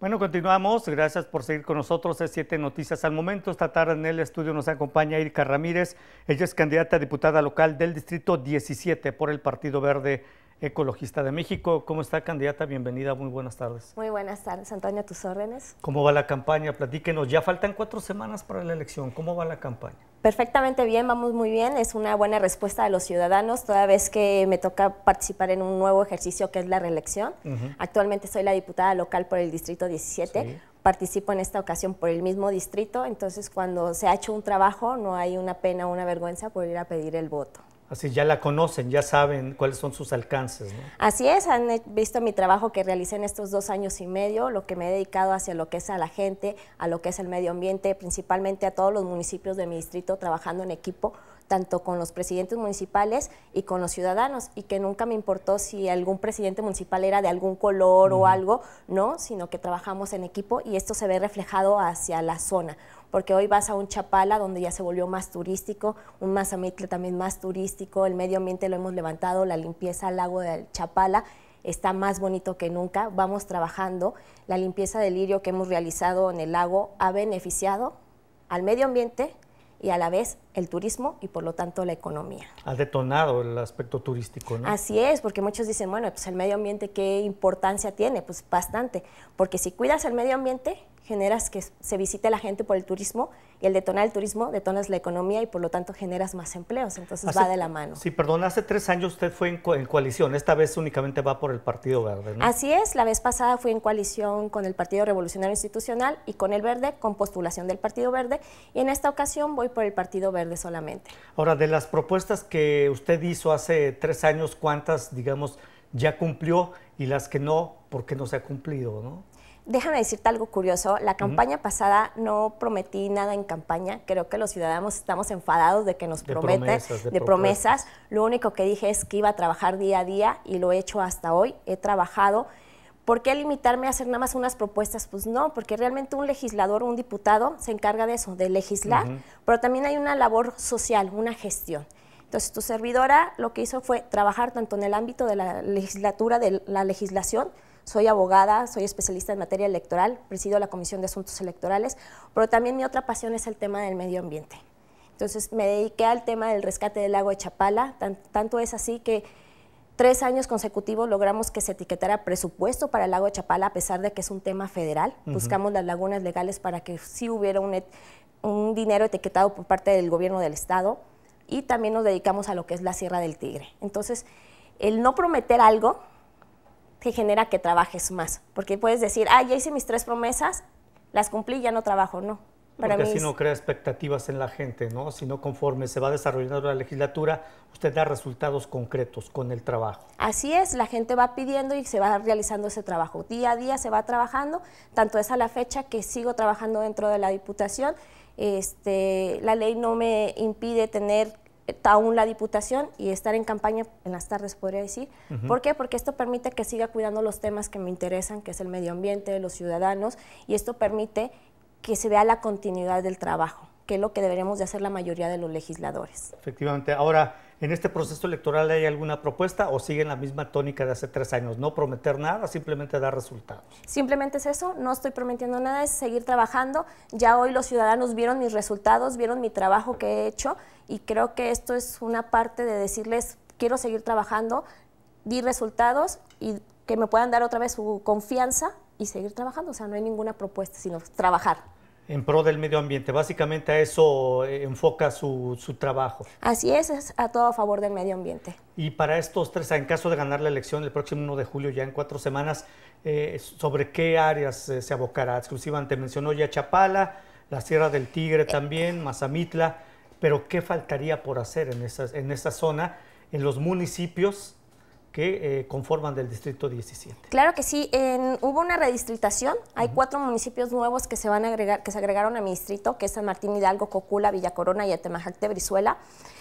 Bueno, continuamos. Gracias por seguir con nosotros. Es Siete Noticias al momento. Esta tarde en el estudio nos acompaña Irka Ramírez. Ella es candidata a diputada local del Distrito 17 por el Partido Verde Ecologista de México. ¿Cómo está, candidata? Bienvenida. Muy buenas tardes. Muy buenas tardes, Antonio. A tus órdenes. ¿Cómo va la campaña? Platíquenos. Ya faltan cuatro semanas para la elección. ¿Cómo va la campaña? Perfectamente bien, vamos muy bien. Es una buena respuesta de los ciudadanos, toda vez que me toca participar en un nuevo ejercicio que es la reelección. Actualmente soy la diputada local por el Distrito 17. Participo en esta ocasión por el mismo distrito, entonces cuando se ha hecho un trabajo no hay una pena o una vergüenza por ir a pedir el voto. Así ya la conocen, ya saben cuáles son sus alcances. ¿no? Así es, han visto mi trabajo que realicé en estos dos años y medio, lo que me he dedicado hacia lo que es a la gente, a lo que es el medio ambiente, principalmente a todos los municipios de mi distrito trabajando en equipo tanto con los presidentes municipales y con los ciudadanos, y que nunca me importó si algún presidente municipal era de algún color o algo, no, sino que trabajamos en equipo y esto se ve reflejado hacia la zona porque hoy vas a un Chapala donde ya se volvió más turístico, un Mazamitla también más turístico, el medio ambiente lo hemos levantado, la limpieza al lago de Chapala está más bonito que nunca, vamos trabajando, la limpieza del lirio que hemos realizado en el lago ha beneficiado al medio ambiente y a la vez el turismo y por lo tanto la economía. Ha detonado el aspecto turístico, ¿no? Así es, porque muchos dicen, bueno, pues el medio ambiente, ¿qué importancia tiene? Pues bastante, porque si cuidas el medio ambiente, generas que se visite la gente por el turismo y el detonar el turismo detonas la economía y por lo tanto generas más empleos. Entonces va de la mano. Sí, perdón, hace tres años usted fue en, en coalición, esta vez únicamente va por el Partido Verde. ¿no? Así es, la vez pasada fui en coalición con el Partido Revolucionario Institucional y con el Verde, con postulación del Partido Verde, y en esta ocasión voy por el Partido Verde solamente. Ahora, de las propuestas que usted hizo hace tres años, ¿cuántas, digamos, ya cumplió y las que no, por qué no se ha cumplido? ¿no? Déjame decirte algo curioso. La campaña pasada no prometí nada en campaña. Creo que los ciudadanos estamos enfadados de que nos prometen de, promesas. Lo único que dije es que iba a trabajar día a día y lo he hecho hasta hoy. He trabajado. ¿Por qué limitarme a hacer nada más unas propuestas? Pues no, porque realmente un legislador, un diputado se encarga de eso, de legislar, pero también hay una labor social, una gestión. Entonces, tu servidora lo que hizo fue trabajar tanto en el ámbito de la legislatura, de la legislación, soy abogada, soy especialista en materia electoral, presido la Comisión de Asuntos Electorales, pero también mi otra pasión es el tema del medio ambiente. Entonces me dediqué al tema del rescate del lago de Chapala, tanto es así que tres años consecutivos logramos que se etiquetara presupuesto para el lago de Chapala, a pesar de que es un tema federal. Buscamos las lagunas legales para que sí hubiera un dinero etiquetado por parte del gobierno del estado y también nos dedicamos a lo que es la Sierra del Tigre. Entonces, el no prometer algo que genera que trabajes más. Porque puedes decir, ah, ya hice mis tres promesas, las cumplí, ya no trabajo, no. Porque si así no crea expectativas en la gente, ¿no? Si no conforme se va desarrollando la legislatura, usted da resultados concretos con el trabajo. Así es, la gente va pidiendo y se va realizando ese trabajo. Día a día se va trabajando, tanto es a la fecha que sigo trabajando dentro de la Diputación. Este, la ley no me impide tener aún la Diputación y estar en campaña en las tardes, podría decir. ¿Por qué? Porque esto permite que siga cuidando los temas que me interesan, que es el medio ambiente, los ciudadanos, y esto permite que se vea la continuidad del trabajo, que es lo que deberíamos de hacer la mayoría de los legisladores. Efectivamente. Ahora, ¿En este proceso electoral hay alguna propuesta o siguen la misma tónica de hace tres años? No prometer nada, simplemente dar resultados. Simplemente es eso, no estoy prometiendo nada, es seguir trabajando. Ya hoy los ciudadanos vieron mis resultados, vieron mi trabajo que he hecho y creo que esto es una parte de decirles, quiero seguir trabajando, di resultados y que me puedan dar otra vez su confianza y seguir trabajando. O sea, no hay ninguna propuesta, sino trabajar en pro del medio ambiente. Básicamente a eso eh, enfoca su, trabajo. Así es, es a todo a favor del medio ambiente. Y para estos tres, en caso de ganar la elección el próximo 1 de julio, ya en cuatro semanas, eh, ¿sobre qué áreas eh, se abocará? Exclusivamente mencionó ya Chapala, la Sierra del Tigre también, Mazamitla, pero ¿qué faltaría por hacer en, en esa zona, en los municipios que eh, conforman del distrito 17. Claro que sí, hubo una redistritación, hay cuatro municipios nuevos que se van a agregar, que se agregaron a mi distrito, que es San Martín Hidalgo, Cocula, Villa Corona y Atemajac de Brizuela.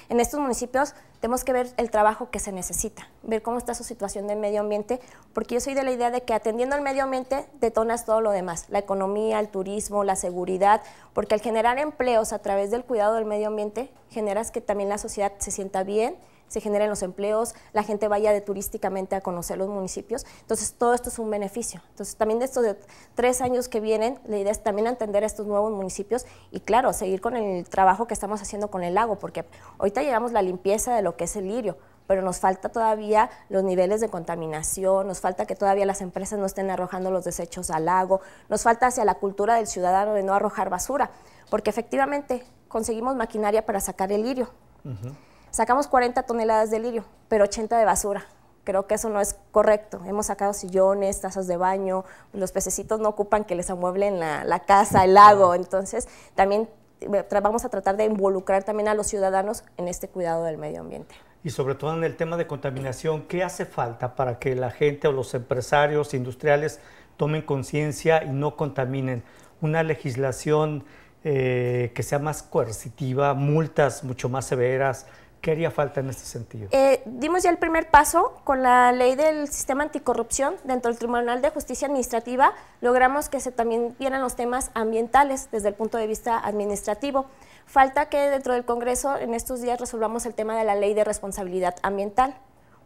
En estos municipios tenemos que ver el trabajo que se necesita, ver cómo está su situación del medio ambiente, porque yo soy de la idea de que atendiendo al medio ambiente detonas todo lo demás, la economía, el turismo, la seguridad, porque al generar empleos a través del cuidado del medio ambiente, generas que también la sociedad se sienta bien, se generen los empleos, la gente vaya de turísticamente a conocer los municipios. Entonces, todo esto es un beneficio. Entonces, también de estos tres años que vienen, la idea es también entender estos nuevos municipios y, claro, seguir con el trabajo que estamos haciendo con el lago, porque ahorita llegamos la limpieza de lo que es el lirio, pero nos falta todavía los niveles de contaminación, nos falta que todavía las empresas no estén arrojando los desechos al lago, nos falta hacia la cultura del ciudadano de no arrojar basura, porque efectivamente conseguimos maquinaria para sacar el lirio. Sacamos 40 toneladas de lirio, pero 80 de basura. Creo que eso no es correcto. Hemos sacado sillones, tazas de baño, los pececitos no ocupan que les amueblen la, casa, el lago. Entonces, también eh, vamos a tratar de involucrar también a los ciudadanos en este cuidado del medio ambiente. Y sobre todo en el tema de contaminación, ¿qué hace falta para que la gente o los empresarios industriales tomen conciencia y no contaminen? Una legislación eh, que sea más coercitiva, multas mucho más severas, ¿Qué haría falta en este sentido? Eh, dimos ya el primer paso con la ley del sistema anticorrupción dentro del Tribunal de Justicia Administrativa. Logramos que se también vieran los temas ambientales desde el punto de vista administrativo. Falta que dentro del Congreso en estos días resolvamos el tema de la ley de responsabilidad ambiental.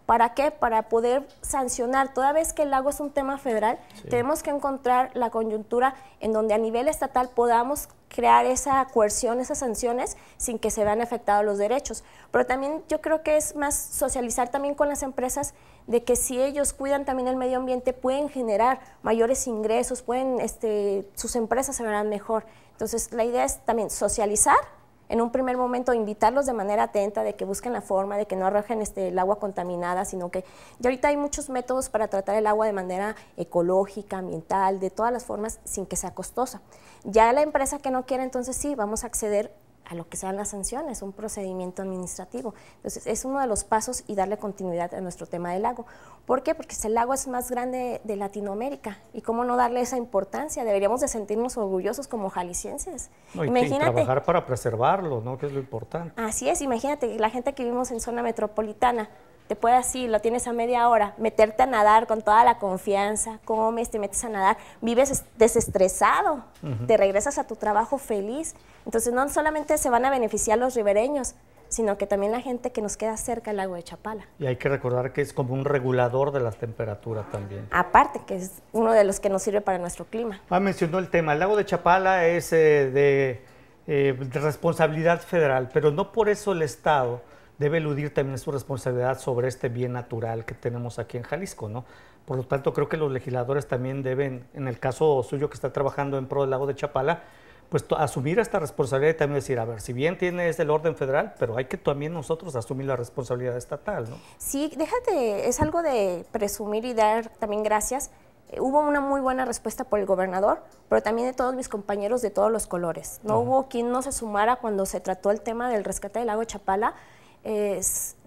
¿Para qué? Para poder sancionar. Toda vez que el agua es un tema federal, tenemos que encontrar la coyuntura en donde a nivel estatal podamos crear esa coerción, esas sanciones, sin que se vean afectados los derechos. Pero también yo creo que es más socializar también con las empresas de que si ellos cuidan también el medio ambiente, pueden generar mayores ingresos, pueden, este, sus empresas se verán mejor. Entonces la idea es también socializar en un primer momento invitarlos de manera atenta, de que busquen la forma, de que no arrojen este, el agua contaminada, sino que ya ahorita hay muchos métodos para tratar el agua de manera ecológica, ambiental, de todas las formas, sin que sea costosa. Ya la empresa que no quiera, entonces sí, vamos a acceder lo que sean las sanciones, un procedimiento administrativo. Entonces, es uno de los pasos y darle continuidad a nuestro tema del lago. ¿Por qué? Porque el lago es más grande de Latinoamérica y cómo no darle esa importancia. Deberíamos de sentirnos orgullosos como jaliscienses. imagínate, y trabajar para preservarlo, ¿no? Que es lo importante. Así es, imagínate la gente que vivimos en zona metropolitana te puedes ir, lo tienes a media hora, meterte a nadar con toda la confianza, comes, te metes a nadar, vives desestresado, te regresas a tu trabajo feliz. Entonces no solamente se van a beneficiar los ribereños, sino que también la gente que nos queda cerca del lago de Chapala. Y hay que recordar que es como un regulador de las temperaturas también. Aparte, que es uno de los que nos sirve para nuestro clima. Ah, mencionó el tema, el lago de Chapala es eh, eh, de responsabilidad federal, pero no por eso el Estado debe eludir también su responsabilidad sobre este bien natural que tenemos aquí en Jalisco, ¿no? Por lo tanto, creo que los legisladores también deben, en el caso suyo que está trabajando en pro del lago de Chapala, pues asumir esta responsabilidad y también decir, a ver, si bien tienes el orden federal, pero hay que también nosotros asumir la responsabilidad estatal, ¿no? Sí, déjate, es algo de presumir y dar también gracias. Eh, hubo una muy buena respuesta por el gobernador, pero también de todos mis compañeros de todos los colores. No hubo quien no se sumara cuando se trató el tema del rescate del lago de Chapala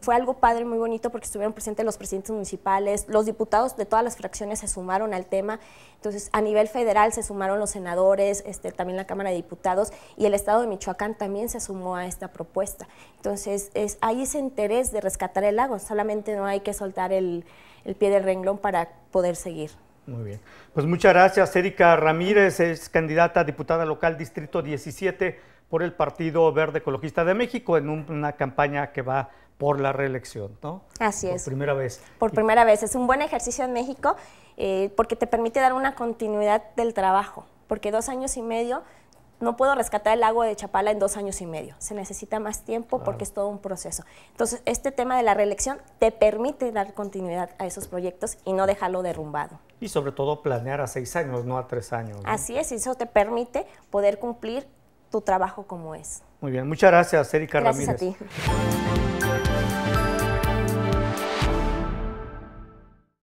fue algo padre, muy bonito, porque estuvieron presentes los presidentes municipales, los diputados de todas las fracciones se sumaron al tema. Entonces, a nivel federal se sumaron los senadores, este, también la Cámara de Diputados y el Estado de Michoacán también se sumó a esta propuesta. Entonces, es, hay ese interés de rescatar el lago, solamente no hay que soltar el, el pie del renglón para poder seguir. Muy bien. Pues muchas gracias, Erika Ramírez, es candidata a diputada local, Distrito 17 por el Partido Verde Ecologista de México en una campaña que va por la reelección, ¿no? Así es. Por primera vez. Por primera vez. Es un buen ejercicio en México eh, porque te permite dar una continuidad del trabajo, porque dos años y medio no puedo rescatar el lago de Chapala en dos años y medio. Se necesita más tiempo porque es todo un proceso. Entonces, este tema de la reelección te permite dar continuidad a esos proyectos y no dejarlo derrumbado. Y sobre todo planear a seis años, no a tres años. Así es, Y eso te permite poder cumplir trabajo como es. Muy bien, muchas gracias, Erika Ramírez. Gracias a ti.